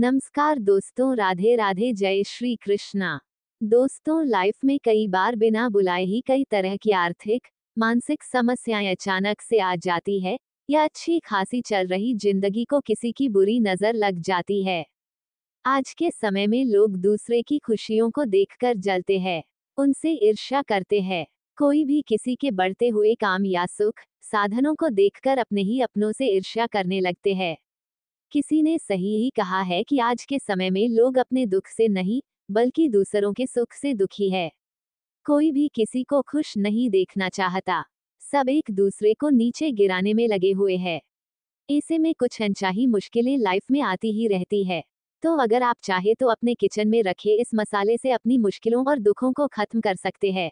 नमस्कार दोस्तों राधे राधे जय श्री कृष्णा दोस्तों लाइफ में कई बार बिना बुलाए ही कई तरह की आर्थिक मानसिक समस्याएं अचानक से आ जाती है या अच्छी खासी चल रही जिंदगी को किसी की बुरी नजर लग जाती है आज के समय में लोग दूसरे की खुशियों को देखकर जलते हैं उनसे ईर्ष्या करते हैं कोई भी किसी के बढ़ते हुए काम या सुख साधनों को देखकर अपने ही अपनों से ईर्ष्या करने लगते हैं किसी ने सही ही कहा है कि आज के समय में लोग अपने दुख से नहीं बल्कि दूसरों के सुख से दुखी है कोई भी किसी को खुश नहीं देखना चाहता सब एक दूसरे को नीचे गिराने में लगे हुए हैं ऐसे में कुछ अनचाही मुश्किलें लाइफ में आती ही रहती है तो अगर आप चाहे तो अपने किचन में रखे इस मसाले से अपनी मुश्किलों और दुखों को खत्म कर सकते हैं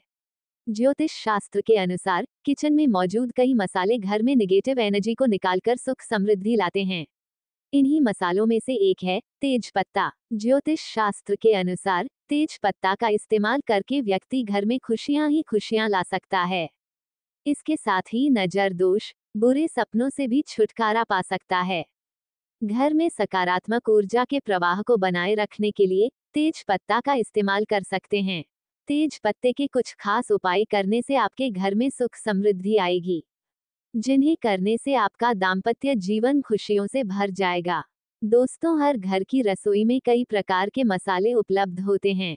ज्योतिष शास्त्र के अनुसार किचन में मौजूद कई मसाले घर में निगेटिव एनर्जी को निकालकर सुख समृद्धि लाते हैं इन्हीं मसालों में से एक है तेज पत्ता ज्योतिष शास्त्र के अनुसार तेज पत्ता का इस्तेमाल करके व्यक्ति घर में खुशियां ही खुशियां ला सकता है इसके साथ ही नजर दोष बुरे सपनों से भी छुटकारा पा सकता है घर में सकारात्मक ऊर्जा के प्रवाह को बनाए रखने के लिए तेज पत्ता का इस्तेमाल कर सकते हैं तेज पत्ते के कुछ खास उपाय करने से आपके घर में सुख समृद्धि आएगी जिन्हें करने से आपका दाम्पत्य जीवन खुशियों से भर जाएगा दोस्तों हर घर की रसोई में कई प्रकार के मसाले उपलब्ध होते हैं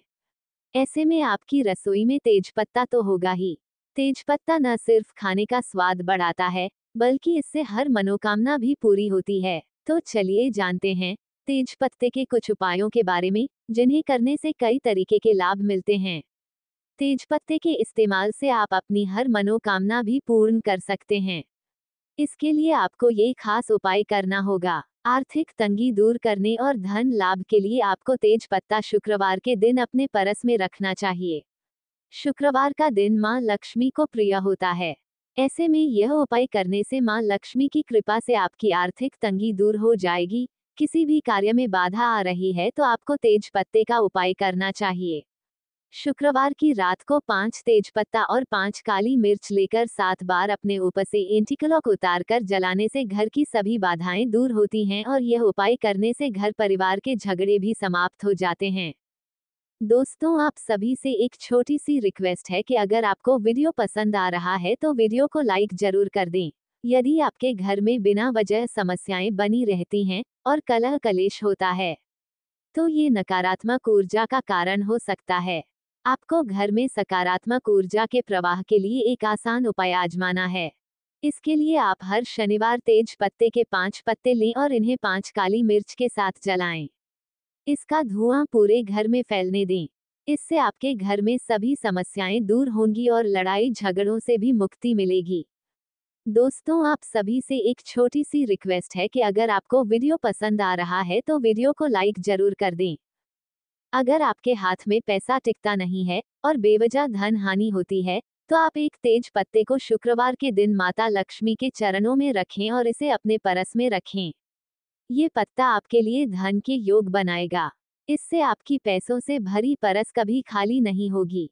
ऐसे में आपकी रसोई में तेजपत्ता तो होगा ही तेजपत्ता न सिर्फ खाने का स्वाद बढ़ाता है बल्कि इससे हर मनोकामना भी पूरी होती है तो चलिए जानते हैं तेज पत्ते के कुछ उपायों के बारे में जिन्हें करने से कई तरीके के लाभ मिलते हैं तेजपत्ते के इस्तेमाल से आप अपनी हर मनोकामना भी पूर्ण कर सकते हैं इसके लिए आपको ये खास उपाय करना होगा आर्थिक तंगी दूर करने और धन लाभ के लिए आपको तेज पत्ता शुक्रवार के दिन अपने परस में रखना चाहिए शुक्रवार का दिन माँ लक्ष्मी को प्रिय होता है ऐसे में यह उपाय करने से माँ लक्ष्मी की कृपा से आपकी आर्थिक तंगी दूर हो जाएगी किसी भी कार्य में बाधा आ रही है तो आपको तेज पत्ते का उपाय करना चाहिए शुक्रवार की रात को पांच तेजपत्ता और पांच काली मिर्च लेकर सात बार अपने ऊपर से उतार कर जलाने से घर की सभी बाधाएं दूर होती हैं और यह उपाय करने से घर परिवार के झगड़े भी समाप्त हो जाते हैं दोस्तों आप सभी से एक छोटी सी रिक्वेस्ट है कि अगर आपको वीडियो पसंद आ रहा है तो वीडियो को लाइक जरूर कर दें यदि आपके घर में बिना वजह समस्याएं बनी रहती हैं और कलह कलेश होता है तो ये नकारात्मक ऊर्जा का कारण हो सकता है आपको घर में सकारात्मक ऊर्जा के प्रवाह के लिए एक आसान उपाय आजमाना है इसके लिए आप हर शनिवार तेज पत्ते के पांच पत्ते लें और इन्हें पांच काली मिर्च के साथ जलाएं। इसका धुआं पूरे घर में फैलने दें इससे आपके घर में सभी समस्याएं दूर होंगी और लड़ाई झगड़ों से भी मुक्ति मिलेगी दोस्तों आप सभी से एक छोटी सी रिक्वेस्ट है कि अगर आपको वीडियो पसंद आ रहा है तो वीडियो को लाइक जरूर कर दें अगर आपके हाथ में पैसा टिकता नहीं है और बेवजह धन हानि होती है तो आप एक तेज पत्ते को शुक्रवार के दिन माता लक्ष्मी के चरणों में रखें और इसे अपने परस में रखें ये पत्ता आपके लिए धन के योग बनाएगा इससे आपकी पैसों से भरी परस कभी खाली नहीं होगी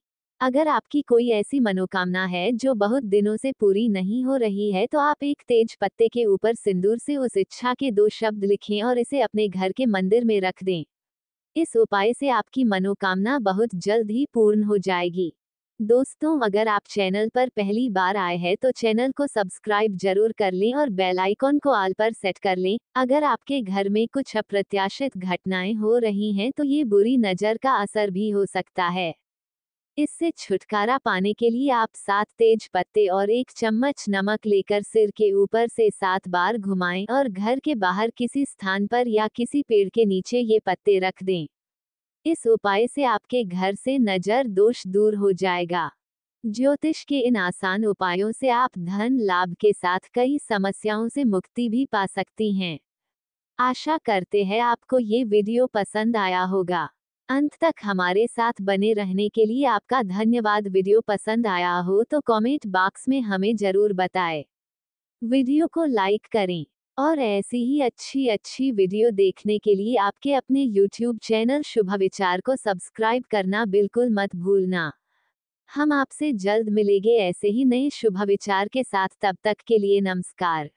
अगर आपकी कोई ऐसी मनोकामना है जो बहुत दिनों से पूरी नहीं हो रही है तो आप एक तेज पत्ते के ऊपर सिंदूर से उस इच्छा के दो शब्द लिखें और इसे अपने घर के मंदिर में रख दें इस उपाय से आपकी मनोकामना बहुत जल्द ही पूर्ण हो जाएगी दोस्तों अगर आप चैनल पर पहली बार आए हैं तो चैनल को सब्सक्राइब जरूर कर लें और बेल आइकॉन को आल पर सेट कर लें अगर आपके घर में कुछ अप्रत्याशित घटनाएं हो रही हैं तो ये बुरी नज़र का असर भी हो सकता है इससे छुटकारा पाने के लिए आप सात तेज पत्ते और एक चम्मच नमक लेकर सिर के ऊपर से सात बार घुमाएं और घर के बाहर किसी स्थान पर या किसी पेड़ के नीचे ये पत्ते रख दें इस उपाय से आपके घर से नजर दोष दूर हो जाएगा ज्योतिष के इन आसान उपायों से आप धन लाभ के साथ कई समस्याओं से मुक्ति भी पा सकती हैं आशा करते हैं आपको ये वीडियो पसंद आया होगा अंत तक हमारे साथ बने रहने के लिए आपका धन्यवाद वीडियो पसंद आया हो तो कमेंट बॉक्स में हमें जरूर बताएं। वीडियो को लाइक करें और ऐसी ही अच्छी अच्छी वीडियो देखने के लिए आपके अपने YouTube चैनल शुभ विचार को सब्सक्राइब करना बिल्कुल मत भूलना हम आपसे जल्द मिलेंगे ऐसे ही नए शुभ विचार के साथ तब तक के लिए नमस्कार